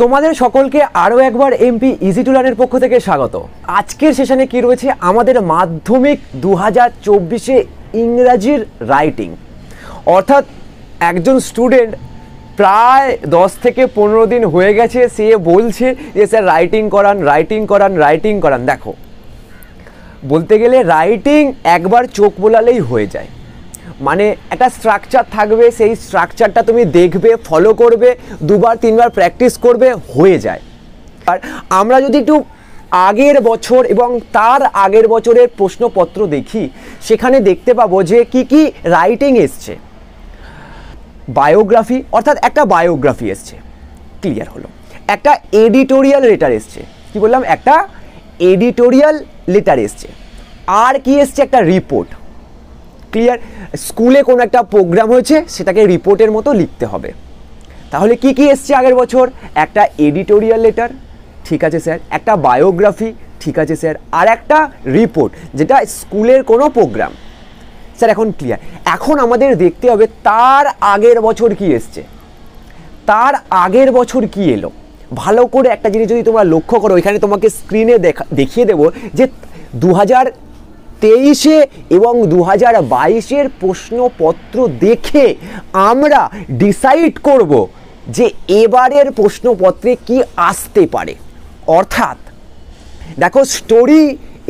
তোমাদের সকলকে আরও একবার এমপি ইজি লার্নের পক্ষ থেকে স্বাগত আজকের সেশনে কি রয়েছে আমাদের মাধ্যমিক দু হাজার চব্বিশে ইংরাজির রাইটিং অর্থাৎ একজন স্টুডেন্ট প্রায় দশ থেকে পনেরো দিন হয়ে গেছে সে বলছে যে স্যার রাইটিং করান রাইটিং করান রাইটিং করান দেখো বলতে গেলে রাইটিং একবার চোখ বোলালেই হয়ে যায় মানে একটা স্ট্রাকচার থাকবে সেই স্ট্রাকচারটা তুমি দেখবে ফলো করবে দুবার তিনবার প্র্যাকটিস করবে হয়ে যায় আর আমরা যদি একটু আগের বছর এবং তার আগের বছরের প্রশ্নপত্র দেখি সেখানে দেখতে পাবো যে কি কি রাইটিং এসছে বায়োগ্রাফি অর্থাৎ একটা বায়োগ্রাফি এসছে ক্লিয়ার হলো একটা এডিটোরিয়াল লেটার এসছে কি বললাম একটা এডিটোরিয়াল লেটার এসছে আর কি এসছে একটা রিপোর্ট ক্লিয়ার স্কুলে কোনো একটা প্রোগ্রাম হয়েছে সেটাকে রিপোর্টের মতো লিখতে হবে তাহলে কি কি এসছে আগের বছর একটা এডিটোরিয়াল লেটার ঠিক আছে স্যার একটা বায়োগ্রাফি ঠিক আছে স্যার আর একটা রিপোর্ট যেটা স্কুলের কোনো প্রোগ্রাম স্যার এখন ক্লিয়ার এখন আমাদের দেখতে হবে তার আগের বছর কি এসছে তার আগের বছর কি এলো ভালো করে একটা জিনিস যদি তোমরা লক্ষ্য করো এখানে তোমাকে স্ক্রিনে দেখা দেখিয়ে দেবো যে দু হাজার তেইশে এবং দু হাজার বাইশের প্রশ্নপত্র দেখে আমরা ডিসাইড করব যে এবারের প্রশ্নপত্রে কি আসতে পারে অর্থাৎ দেখো স্টোরি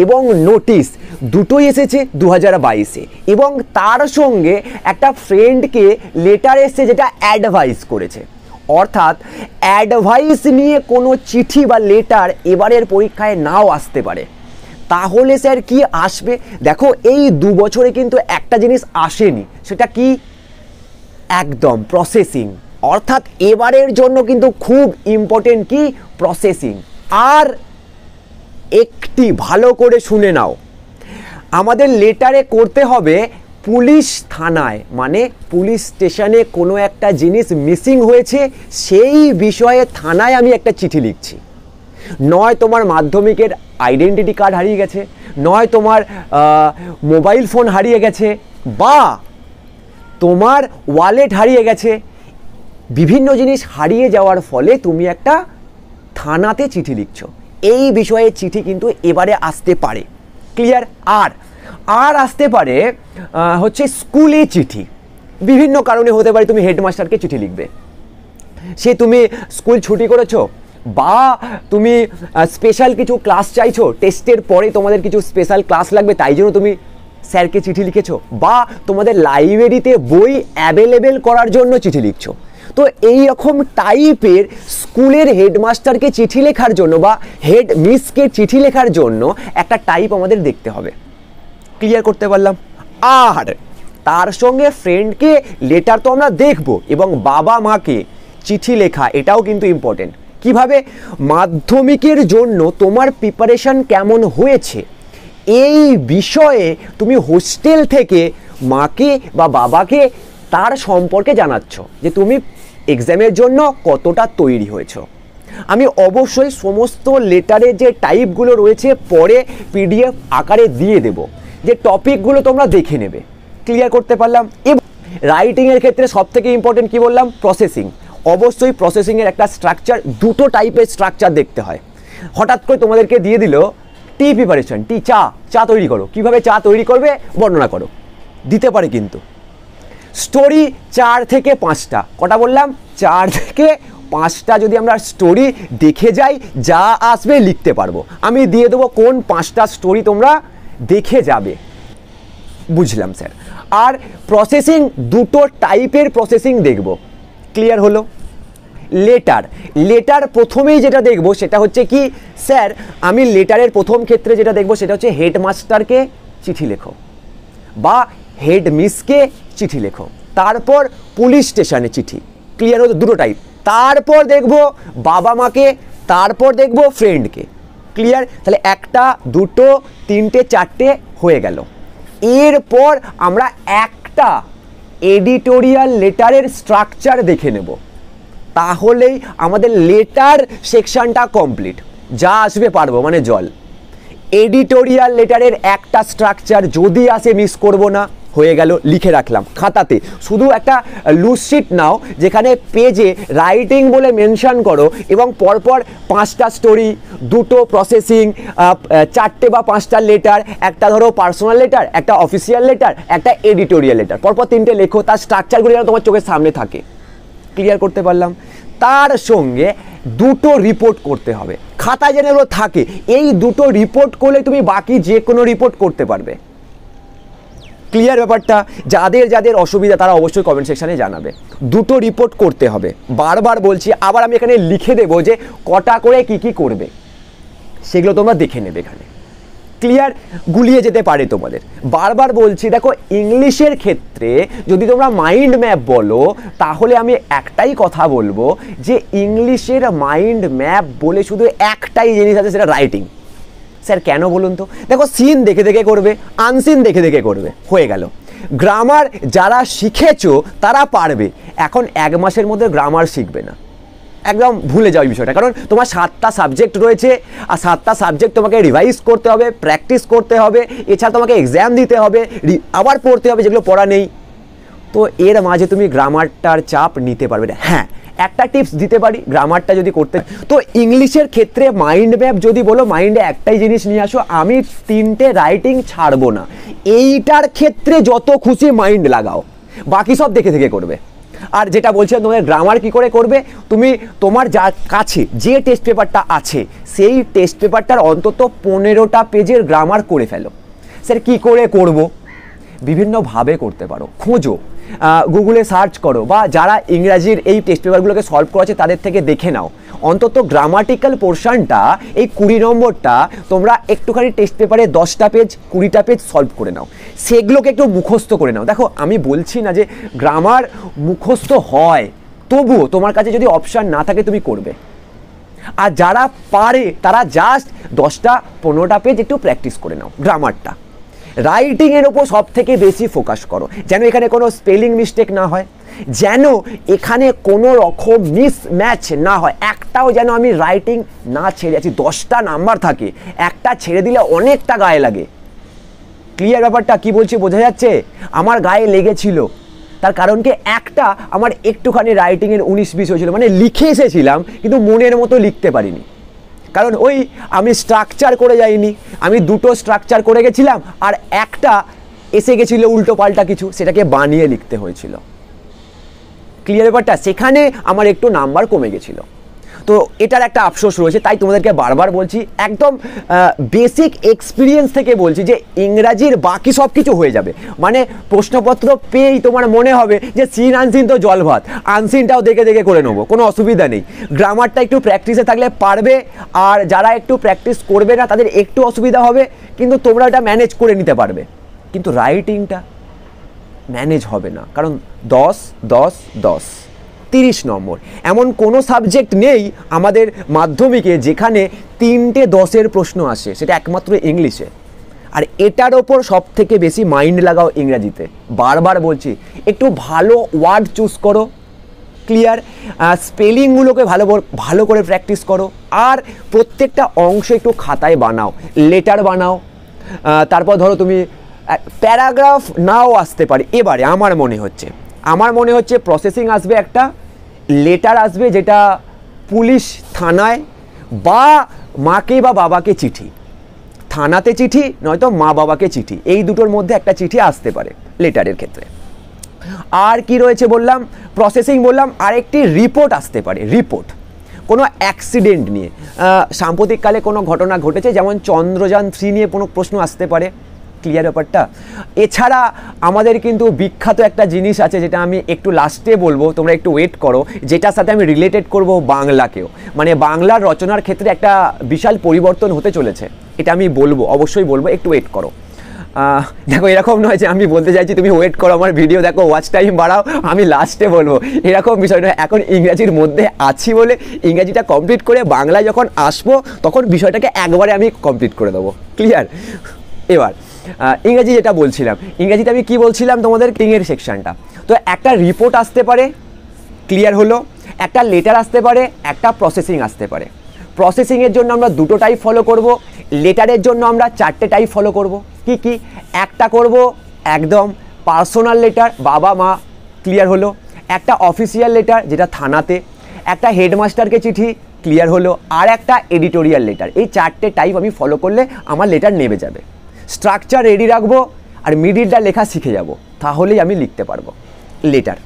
এবং নোটিশ দুটোই এসেছে দু হাজার বাইশে এবং তার সঙ্গে একটা ফ্রেন্ডকে লেটার এসছে যেটা অ্যাডভাইস করেছে অর্থাৎ অ্যাডভাইস নিয়ে কোনো চিঠি বা লেটার এবারের পরীক্ষায় নাও আসতে পারে তাহলে স্যার কি আসবে দেখো এই দু বছরে কিন্তু একটা জিনিস আসেনি সেটা কি একদম প্রসেসিং অর্থাৎ এবারের জন্য কিন্তু খুব ইম্পর্টেন্ট কি প্রসেসিং আর একটি ভালো করে শুনে নাও আমাদের লেটারে করতে হবে পুলিশ থানায় মানে পুলিশ স্টেশনে কোনো একটা জিনিস মিসিং হয়েছে সেই বিষয়ে থানায় আমি একটা চিঠি লিখছি নয় তোমার মাধ্যমিকের আইডেন্টিটি কার্ড হারিয়ে গেছে নয় তোমার মোবাইল ফোন হারিয়ে গেছে বা তোমার ওয়ালেট হারিয়ে গেছে বিভিন্ন জিনিস হারিয়ে যাওয়ার ফলে তুমি একটা থানাতে চিঠি লিখছ এই বিষয়ে চিঠি কিন্তু এবারে আসতে পারে ক্লিয়ার আর আর আসতে পারে হচ্ছে স্কুলে চিঠি বিভিন্ন কারণে হতে পারে তুমি হেডমাস্টারকে চিঠি লিখবে সে তুমি স্কুল ছুটি করেছো বা তুমি স্পেশাল কিছু ক্লাস চাইছো টেস্টের পরে তোমাদের কিছু স্পেশাল ক্লাস লাগবে তাই জন্য তুমি স্যারকে চিঠি লিখেছো বা তোমাদের লাইব্রেরিতে বই অ্যাভেলেবেল করার জন্য চিঠি লিখছো তো এই রকম টাইপের স্কুলের হেডমাস্টারকে চিঠি লেখার জন্য বা হেড মিসকে চিঠি লেখার জন্য একটা টাইপ আমাদের দেখতে হবে ক্লিয়ার করতে পারলাম আর তার সঙ্গে ফ্রেন্ডকে লেটার তো আমরা দেখব এবং বাবা মাকে চিঠি লেখা এটাও কিন্তু ইম্পর্টেন্ট কিভাবে মাধ্যমিকের জন্য তোমার প্রিপারেশান কেমন হয়েছে এই বিষয়ে তুমি হোস্টেল থেকে মাকে বা বাবাকে তার সম্পর্কে জানাচ্ছ যে তুমি এক্সামের জন্য কতটা তৈরি হয়েছো আমি অবশ্যই সমস্ত লেটারের যে টাইপগুলো রয়েছে পরে পিডিএফ আকারে দিয়ে দেব যে টপিকগুলো তোমরা দেখে নেবে ক্লিয়ার করতে পারলাম এবং রাইটিংয়ের ক্ষেত্রে সবথেকে ইম্পর্টেন্ট কী বললাম প্রসেসিং অবশ্যই প্রসেসিংয়ের একটা স্ট্রাকচার দুটো টাইপের স্ট্রাকচার দেখতে হয় হঠাৎ করে তোমাদেরকে দিয়ে দিল টি প্রিপারেশন টি চা চা তৈরি করো কিভাবে চা তৈরি করবে বর্ণনা করো দিতে পারে কিন্তু স্টোরি চার থেকে পাঁচটা কটা বললাম চার থেকে পাঁচটা যদি আমরা স্টোরি দেখে যাই যা আসবে লিখতে পারবো আমি দিয়ে দেবো কোন পাঁচটা স্টোরি তোমরা দেখে যাবে বুঝলাম স্যার আর প্রসেসিং দুটো টাইপের প্রসেসিং দেখবো ক্লিয়ার হলো লেটার লেটার প্রথমেই যেটা দেখব সেটা হচ্ছে কি স্যার আমি লেটারের প্রথম ক্ষেত্রে যেটা দেখব সেটা হচ্ছে হেডমাস্টারকে চিঠি লেখো বা হেড মিসকে চিঠি লেখো তারপর পুলিশ স্টেশনে চিঠি ক্লিয়ার হতো দুটো টাইপ তারপর দেখব বাবা মাকে তারপর দেখব ফ্রেন্ডকে ক্লিয়ার তাহলে একটা দুটো তিনটে চারটে হয়ে গেল এরপর আমরা একটা এডিটোরিয়াল লেটারের স্ট্রাকচার দেখে নেব তাহলেই আমাদের লেটার সেকশনটা কমপ্লিট যা আসবে পারবো মানে জল এডিটোরিয়াল লেটারের একটা স্ট্রাকচার যদি আসে মিস করব না হয়ে গেল লিখে রাখলাম খাতাতে শুধু একটা লুজশিট শিট নাও যেখানে পেজে রাইটিং বলে মেনশান করো এবং পরপর পাঁচটা স্টোরি দুটো প্রসেসিং চারটে বা পাঁচটা লেটার একটা ধরো পার্সোনাল লেটার একটা অফিসিয়াল লেটার একটা এডিটোরিয়াল লেটার পরপর তিনটে লেখো তার স্ট্রাকচারগুলি যেন তোমার চোখের সামনে থাকে ক্লিয়ার করতে পারলাম তার সঙ্গে দুটো রিপোর্ট করতে হবে খাতা যেন থাকে এই দুটো রিপোর্ট করলে তুমি বাকি যে কোনো রিপোর্ট করতে পারবে ক্লিয়ার ব্যাপারটা যাদের যাদের অসুবিধা তারা অবশ্যই কমেন্ট সেকশানে জানাবে দুটো রিপোর্ট করতে হবে বারবার বলছি আবার আমি এখানে লিখে দেবো যে কটা করে কি কি করবে সেগুলো তোমরা দেখে নেবে এখানে ক্লিয়ার গুলিয়ে যেতে পারে তোমাদের বারবার বলছি দেখো ইংলিশের ক্ষেত্রে যদি তোমরা মাইন্ড ম্যাপ বলো তাহলে আমি একটাই কথা বলবো যে ইংলিশের মাইন্ড ম্যাপ বলে শুধু একটাই জিনিস আছে সেটা রাইটিং স্যার কেন বলুন তো দেখো সিন দেখে দেখে করবে আনসিন দেখে দেখে করবে হয়ে গেল গ্রামার যারা শিখেছো তারা পারবে এখন এক মাসের মধ্যে গ্রামার শিখবে না একদম ভুলে যাও এই বিষয়টা কারণ তোমার সাতটা সাবজেক্ট রয়েছে আর সাতটা সাবজেক্ট তোমাকে রিভাইজ করতে হবে প্র্যাকটিস করতে হবে এছাড়া তোমাকে এক্সাম দিতে হবে আবার পড়তে হবে যেগুলো পড়া নেই তো এর মাঝে তুমি গ্রামারটার চাপ নিতে পারবে হ্যাঁ একটা টিপস দিতে পারি গ্রামারটা যদি করতে তো ইংলিশের ক্ষেত্রে মাইন্ড ম্যাপ যদি বলো মাইন্ডে একটাই জিনিস নিয়ে আসো আমি তিনটে রাইটিং ছাড়বো না এইটার ক্ষেত্রে যত খুশি মাইন্ড লাগাও বাকি সব দেখে থেকে করবে আর যেটা বলছিলাম তোমাদের গ্রামার কি করে করবে তুমি তোমার যার কাছে যে টেস্ট পেপারটা আছে সেই টেস্ট পেপারটার অন্তত পনেরোটা পেজের গ্রামার করে ফেলো স্যার কী করে করব বিভিন্নভাবে করতে পারো খোঁজো গুগলে সার্চ করো বা যারা ইংরাজির এই টেস্ট পেপারগুলোকে সলভ করেছে তাদের থেকে দেখে নাও অন্তত গ্রামাটিক্যাল পোর্শনটা এই কুড়ি নম্বরটা তোমরা একটুখানি টেস্ট পেপারে দশটা পেজ কুড়িটা পেজ সলভ করে নাও সেগুলোকে একটু মুখস্থ করে নাও দেখো আমি বলছি না যে গ্রামার মুখস্থ হয় তবুও তোমার কাছে যদি অপশান না থাকে তুমি করবে আর যারা পারে তারা জাস্ট দশটা পনেরোটা পেজ একটু প্র্যাকটিস করে নাও গ্রামারটা রাইটিংয়ের ওপর সব থেকে বেশি ফোকাস করো যেন এখানে কোনো স্পেলিং মিস্টেক না হয় যেন এখানে কোনো রকম মিসম্যাচ না হয় একটাও যেন আমি রাইটিং না ছেড়ে আছি দশটা নাম্বার থাকে একটা ছেড়ে দিলে অনেকটা গায়ে লাগে ক্লিয়ার ব্যাপারটা কি বলছি বোঝা যাচ্ছে আমার গায়ে লেগেছিল তার কারণ কি একটা আমার একটুখানি রাইটিংয়ের উনিশ বিশ হয়েছিল মানে লিখে এসেছিলাম কিন্তু মনের মতো লিখতে পারিনি কারণ ওই আমি স্ট্রাকচার করে যাইনি আমি দুটো স্ট্রাকচার করে গেছিলাম আর একটা এসে গেছিলো উল্টো পাল্টা কিছু সেটাকে বানিয়ে লিখতে হয়েছিল ক্লিয়ার ব্যাপারটা সেখানে আমার একটু নাম্বার কমে গেছিলো তো এটার একটা আফসোস রয়েছে তাই তোমাদেরকে বারবার বলছি একদম বেসিক এক্সপিরিয়েন্স থেকে বলছি যে ইংরাজির বাকি সব কিছু হয়ে যাবে মানে প্রশ্নপত্র পেয়েই তোমার মনে হবে যে সিন আনসিন তো জল ভাত আনসিনটাও দেখে দেখে করে নেবো কোনো অসুবিধা নেই গ্রামারটা একটু প্র্যাকটিসে থাকলে পারবে আর যারা একটু প্র্যাকটিস করবে না তাদের একটু অসুবিধা হবে কিন্তু তোমরা ওটা ম্যানেজ করে নিতে পারবে কিন্তু রাইটিংটা ম্যানেজ হবে না কারণ দশ দশ দশ তিরিশ নম্বর এমন কোনো সাবজেক্ট নেই আমাদের মাধ্যমিকে যেখানে তিনটে দশের প্রশ্ন আসে সেটা একমাত্র ইংলিশে আর এটার ওপর সব থেকে বেশি মাইন্ড লাগাও ইংরাজিতে বারবার বলছি একটু ভালো ওয়ার্ড চুজ করো ক্লিয়ার স্পেলিংগুলোকে ভালো ভালো করে প্র্যাকটিস করো আর প্রত্যেকটা অংশ একটু খাতায় বানাও লেটার বানাও তারপর ধরো তুমি প্যারাগ্রাফ নাও আসতে পারে এবারে আমার মনে হচ্ছে আমার মনে হচ্ছে প্রসেসিং আসবে একটা লেটার আসবে যেটা পুলিশ থানায় বা মাকে বা বাবাকে চিঠি থানাতে চিঠি নয়তো মা বাবাকে চিঠি এই দুটোর মধ্যে একটা চিঠি আসতে পারে লেটারের ক্ষেত্রে আর কি রয়েছে বললাম প্রসেসিং বললাম আরেকটি রিপোর্ট আসতে পারে রিপোর্ট কোনো অ্যাক্সিডেন্ট নিয়ে সাম্প্রতিককালে কোনো ঘটনা ঘটেছে যেমন চন্দ্রযান থ্রি নিয়ে কোনো প্রশ্ন আসতে পারে ক্লিয়ার ব্যাপারটা এছাড়া আমাদের কিন্তু বিখ্যাত একটা জিনিস আছে যেটা আমি একটু লাস্টে বলবো তোমরা একটু ওয়েট করো যেটার সাথে আমি রিলেটেড করব বাংলাকেও মানে বাংলার রচনার ক্ষেত্রে একটা বিশাল পরিবর্তন হতে চলেছে এটা আমি বলবো অবশ্যই বলবো একটু ওয়েট করো দেখো এরকম নয় যে আমি বলতে চাইছি তুমি ওয়েট করো আমার ভিডিও দেখো ওয়াচ টাইম বাড়াও আমি লাস্টে বলবো এরকম বিষয় নয় এখন ইংরাজির মধ্যে আছি বলে ইংরাজিটা কমপ্লিট করে বাংলায় যখন আসবো তখন বিষয়টাকে একবারে আমি কমপ্লিট করে দেবো ক্লিয়ার এবার ইংরাজি যেটা বলছিলাম ইংরাজিতে আমি কি বলছিলাম তোমাদের কিংয়ের সেকশানটা তো একটা রিপোর্ট আসতে পারে ক্লিয়ার হলো একটা লেটার আসতে পারে একটা প্রসেসিং আসতে পারে প্রসেসিংয়ের জন্য আমরা দুটো টাইপ ফলো করব লেটারের জন্য আমরা চারটে টাইপ ফলো করব কি কি একটা করব একদম পার্সোনাল লেটার বাবা মা ক্লিয়ার হলো একটা অফিসিয়াল লেটার যেটা থানাতে একটা হেডমাস্টারকে চিঠি ক্লিয়ার হলো আর একটা এডিটোরিয়াল লেটার এই চারটে টাইপ আমি ফলো করলে আমার লেটার নেমে যাবে স্ট্রাকচার রেডি রাখবো আর মিডিলটা লেখা শিখে যাব তাহলেই আমি লিখতে পারবো লেটার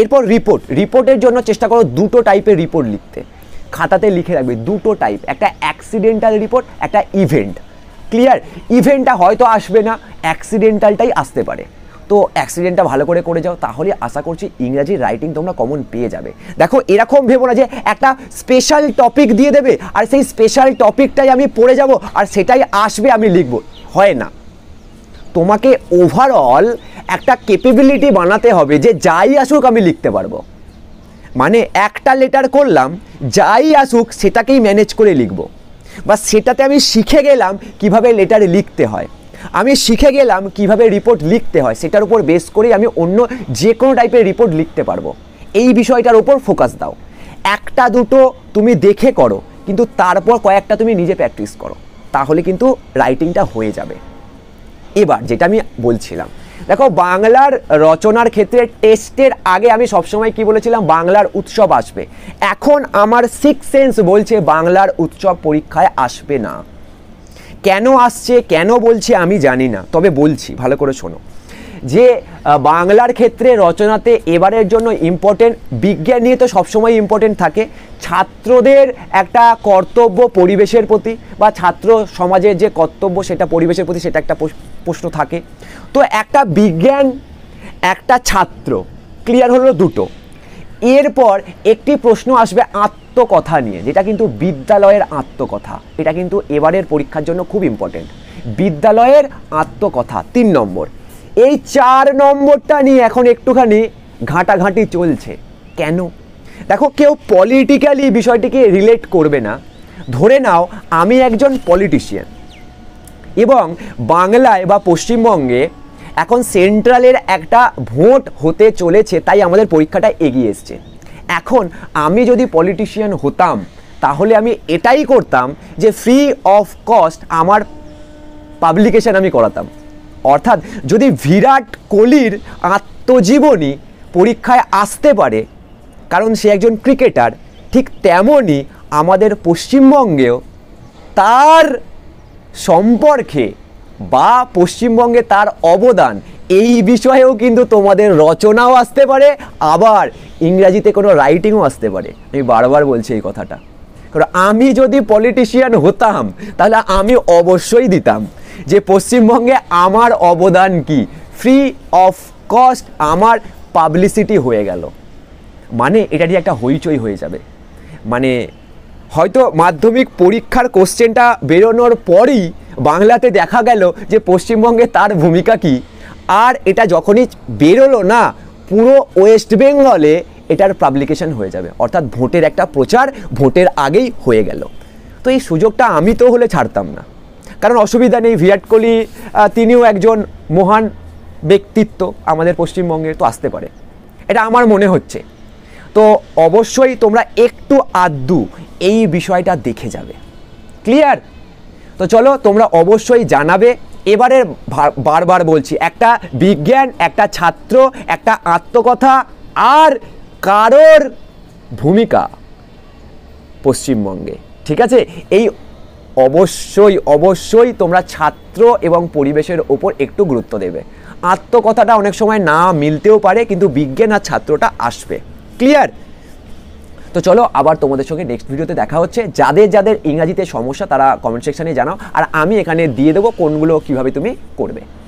এরপর রিপোর্ট রিপোর্টের জন্য চেষ্টা করো দুটো টাইপের রিপোর্ট লিখতে খাতাতে লিখে রাখবে দুটো টাইপ একটা অ্যাক্সিডেন্টাল রিপোর্ট একটা ইভেন্ট ক্লিয়ার ইভেন্টটা হয়তো আসবে না অ্যাক্সিডেন্টালটাই আসতে পারে তো অ্যাক্সিডেন্টটা ভালো করে করে যাও তাহলে আশা করছি ইংরাজি রাইটিং তোমরা কমন পেয়ে যাবে দেখো এরকম ভেবো না যে একটা স্পেশাল টপিক দিয়ে দেবে আর সেই স্পেশাল টপিকটাই আমি পড়ে যাব আর সেটাই আসবে আমি লিখব হয় না তোমাকে ওভারঅল একটা কেপেবিলিটি বানাতে হবে যে যাই আসুক আমি লিখতে পারবো মানে একটা লেটার করলাম যাই আসুক সেটাকেই ম্যানেজ করে লিখব বা সেটাতে আমি শিখে গেলাম কিভাবে লেটার লিখতে হয় আমি শিখে গেলাম কিভাবে রিপোর্ট লিখতে হয় সেটার উপর বেস করেই আমি অন্য যে কোনো টাইপের রিপোর্ট লিখতে পারবো এই বিষয়টার ওপর ফোকাস দাও একটা দুটো তুমি দেখে করো কিন্তু তারপর কয়েকটা তুমি নিজে প্র্যাকটিস করো তাহলে কিন্তু রাইটিংটা হয়ে যাবে এবার যেটা আমি বলছিলাম দেখো বাংলার রচনার ক্ষেত্রে টেস্টের আগে আমি সবসময় কি বলেছিলাম বাংলার উৎসব আসবে এখন আমার সিক্স সেন্স বলছে বাংলার উৎসব পরীক্ষায় আসবে না কেন আসছে কেন বলছি আমি জানি না তবে বলছি ভালো করে শোনো যে বাংলার ক্ষেত্রে রচনাতে এবারের জন্য ইম্পর্টেন্ট বিজ্ঞান নিয়ে তো সবসময় ইম্পর্টেন্ট থাকে ছাত্রদের একটা কর্তব্য পরিবেশের প্রতি বা ছাত্র সমাজের যে কর্তব্য সেটা পরিবেশের প্রতি সেটা একটা প্রশ্ন থাকে তো একটা বিজ্ঞান একটা ছাত্র ক্লিয়ার হলো দুটো এরপর একটি প্রশ্ন আসবে আত্মকথা নিয়ে যেটা কিন্তু বিদ্যালয়ের আত্মকথা এটা কিন্তু এবারের পরীক্ষার জন্য খুব ইম্পর্টেন্ট বিদ্যালয়ের আত্মকথা তিন নম্বর এই চার নম্বরটা নিয়ে এখন একটুখানি ঘাঁটাঘাঁটি চলছে কেন দেখো কেউ পলিটিক্যালি বিষয়টিকে রিলেট করবে না ধরে নাও আমি একজন পলিটিশিয়ান এবং বাংলায় বা পশ্চিমবঙ্গে এখন সেন্ট্রালের একটা ভোট হতে চলেছে তাই আমাদের পরীক্ষাটা এগিয়ে এসছে এখন আমি যদি পলিটিশিয়ান হতাম তাহলে আমি এটাই করতাম যে ফ্রি অফ কস্ট আমার পাবলিকেশন আমি করাতাম অর্থাৎ যদি বিরাট কোহলির আত্মজীবনী পরীক্ষায় আসতে পারে কারণ সে একজন ক্রিকেটার ঠিক তেমনই আমাদের পশ্চিমবঙ্গেও তার সম্পর্কে বা পশ্চিমবঙ্গে তার অবদান এই বিষয়েও কিন্তু তোমাদের রচনাও আসতে পারে আবার ইংরাজিতে কোনো রাইটিংও আসতে পারে আমি বারবার বলছি এই কথাটা কারণ আমি যদি পলিটিশিয়ান হতাম তাহলে আমি অবশ্যই দিতাম যে পশ্চিমবঙ্গে আমার অবদান কি ফ্রি অফ কস্ট আমার পাবলিসিটি হয়ে গেল মানে এটা নিয়ে একটা হইচই হয়ে যাবে মানে হয়তো মাধ্যমিক পরীক্ষার কোশ্চেনটা বেরোনোর পরই বাংলাতে দেখা গেল যে পশ্চিমবঙ্গে তার ভূমিকা কি আর এটা যখনই বেরোলো না পুরো ওয়েস্ট বেঙ্গলে এটার পাবলিকেশন হয়ে যাবে অর্থাৎ ভোটের একটা প্রচার ভোটের আগেই হয়ে গেল তো এই সুযোগটা আমি তো হলে ছাড়তাম না কারণ অসুবিধা নেই ভিরাট কোহলি তিনিও একজন মহান ব্যক্তিত্ব আমাদের পশ্চিমবঙ্গে তো আসতে পারে এটা আমার মনে হচ্ছে তো অবশ্যই তোমরা একটু আদ্যু এই বিষয়টা দেখে যাবে ক্লিয়ার তো চলো তোমরা অবশ্যই জানাবে এবারে বারবার বলছি একটা বিজ্ঞান একটা ছাত্র একটা আত্মকথা আর কারোর ভূমিকা পশ্চিমবঙ্গে ঠিক আছে এই অবশ্যই অবশ্যই তোমরা ছাত্র এবং পরিবেশের ওপর একটু গুরুত্ব দেবে আত্মকথাটা অনেক সময় না মিলতেও পারে কিন্তু বিজ্ঞান আর ছাত্রটা আসবে ক্লিয়ার তো চলো আবার তোমাদের সঙ্গে নেক্সট ভিডিওতে দেখা হচ্ছে যাদের যাদের ইংরাজিতে সমস্যা তারা কমেন্ট সেকশানে জানাও আর আমি এখানে দিয়ে দেবো কোনগুলো কিভাবে তুমি করবে